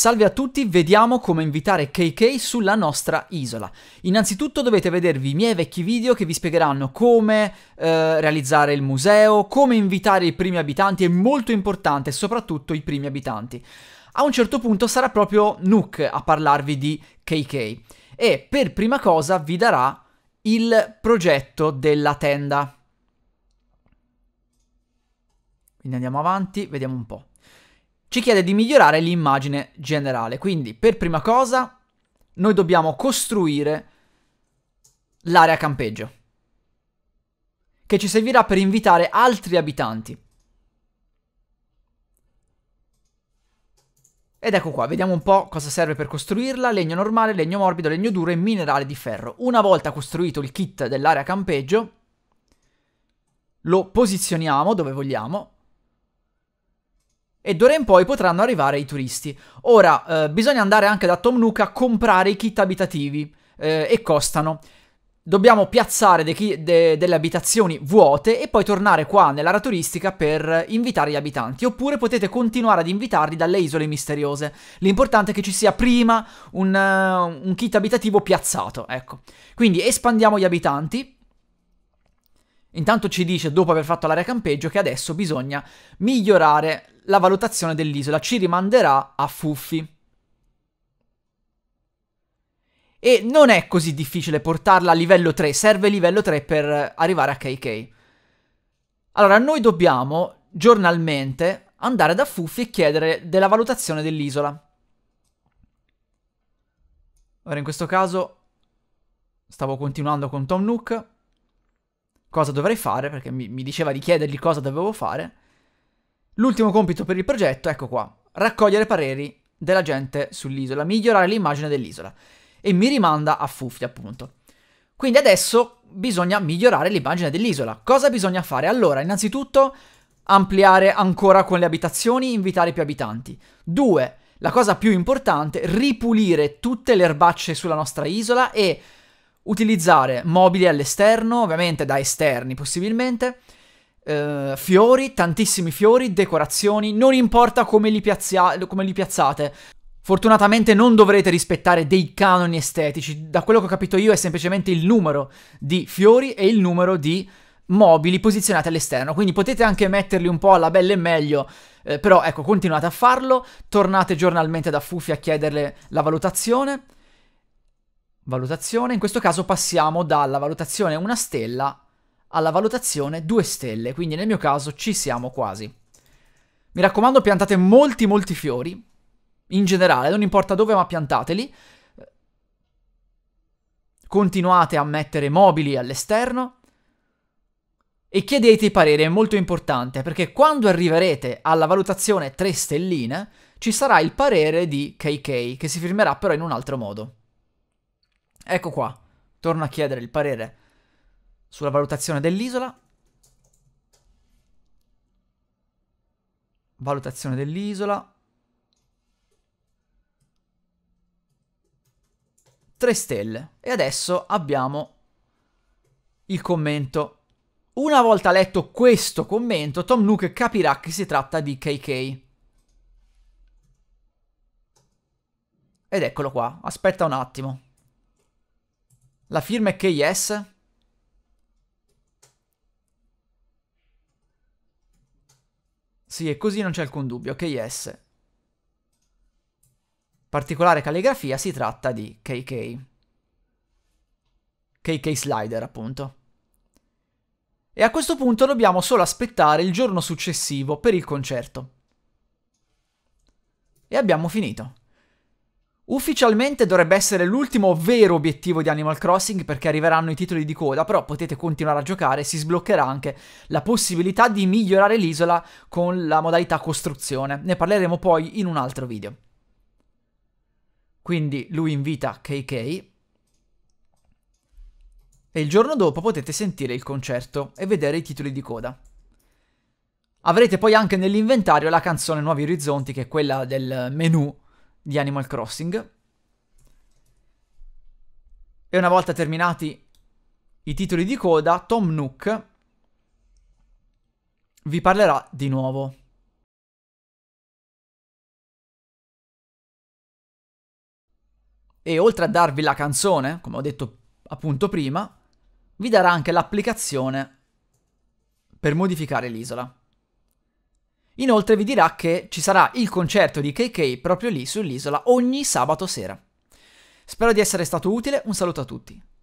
Salve a tutti, vediamo come invitare KK sulla nostra isola. Innanzitutto dovete vedervi i miei vecchi video che vi spiegheranno come eh, realizzare il museo, come invitare i primi abitanti è molto importante, soprattutto i primi abitanti. A un certo punto sarà proprio Nook a parlarvi di KK e per prima cosa vi darà il progetto della tenda. Quindi andiamo avanti, vediamo un po' ci chiede di migliorare l'immagine generale. Quindi, per prima cosa, noi dobbiamo costruire l'area campeggio, che ci servirà per invitare altri abitanti. Ed ecco qua, vediamo un po' cosa serve per costruirla, legno normale, legno morbido, legno duro e minerale di ferro. Una volta costruito il kit dell'area campeggio, lo posizioniamo dove vogliamo e d'ora in poi potranno arrivare i turisti. Ora, eh, bisogna andare anche da Tom Nook a comprare i kit abitativi eh, e costano. Dobbiamo piazzare de de delle abitazioni vuote e poi tornare qua nell'area turistica per invitare gli abitanti. Oppure potete continuare ad invitarli dalle isole misteriose. L'importante è che ci sia prima un, uh, un kit abitativo piazzato, ecco. Quindi espandiamo gli abitanti, Intanto ci dice, dopo aver fatto l'area campeggio, che adesso bisogna migliorare la valutazione dell'isola. Ci rimanderà a Fuffi. E non è così difficile portarla a livello 3, serve livello 3 per arrivare a KK. Allora, noi dobbiamo giornalmente andare da Fuffi e chiedere della valutazione dell'isola. Ora in questo caso stavo continuando con Tom Nook cosa dovrei fare, perché mi, mi diceva di chiedergli cosa dovevo fare. L'ultimo compito per il progetto, ecco qua, raccogliere pareri della gente sull'isola, migliorare l'immagine dell'isola. E mi rimanda a Fuffi, appunto. Quindi adesso bisogna migliorare l'immagine dell'isola. Cosa bisogna fare? Allora, innanzitutto ampliare ancora con le abitazioni, invitare più abitanti. Due, la cosa più importante, ripulire tutte le erbacce sulla nostra isola e utilizzare mobili all'esterno, ovviamente da esterni possibilmente, eh, fiori, tantissimi fiori, decorazioni, non importa come li, piazzia- come li piazzate. Fortunatamente non dovrete rispettare dei canoni estetici, da quello che ho capito io è semplicemente il numero di fiori e il numero di mobili posizionati all'esterno, quindi potete anche metterli un po' alla bella e meglio, eh, però ecco, continuate a farlo, tornate giornalmente da Fufi a chiederle la valutazione, valutazione. In questo caso passiamo dalla valutazione una stella alla valutazione due stelle, quindi nel mio caso ci siamo quasi. Mi raccomando, piantate molti molti fiori, in generale, non importa dove, ma piantateli. Continuate a mettere mobili all'esterno e chiedete i pareri, è molto importante, perché quando arriverete alla valutazione 3 stelline ci sarà il parere di KK, che si firmerà però in un altro modo. Ecco qua, torno a chiedere il parere sulla valutazione dell'isola. Valutazione dell'isola. Tre stelle. E adesso abbiamo il commento. Una volta letto questo commento, Tom Nook capirà che si tratta di KK. Ed eccolo qua, aspetta un attimo. La firma è KS. Sì, è così non c'è alcun dubbio, KS. Particolare calligrafia si tratta di KK. KK Slider, appunto. E a questo punto dobbiamo solo aspettare il giorno successivo per il concerto. E abbiamo finito. Ufficialmente dovrebbe essere l'ultimo vero obiettivo di Animal Crossing perché arriveranno i titoli di coda, però potete continuare a giocare e si sbloccherà anche la possibilità di migliorare l'isola con la modalità costruzione. Ne parleremo poi in un altro video. Quindi lui invita KK e il giorno dopo potete sentire il concerto e vedere i titoli di coda. Avrete poi anche nell'inventario la canzone Nuovi Orizzonti che è quella del menu di Animal Crossing. E una volta terminati i titoli di coda, Tom Nook vi parlerà di nuovo. E oltre a darvi la canzone, come ho detto appunto prima, vi darà anche l'applicazione per modificare l'isola. Inoltre vi dirà che ci sarà il concerto di KK proprio lì sull'isola ogni sabato sera. Spero di essere stato utile, un saluto a tutti.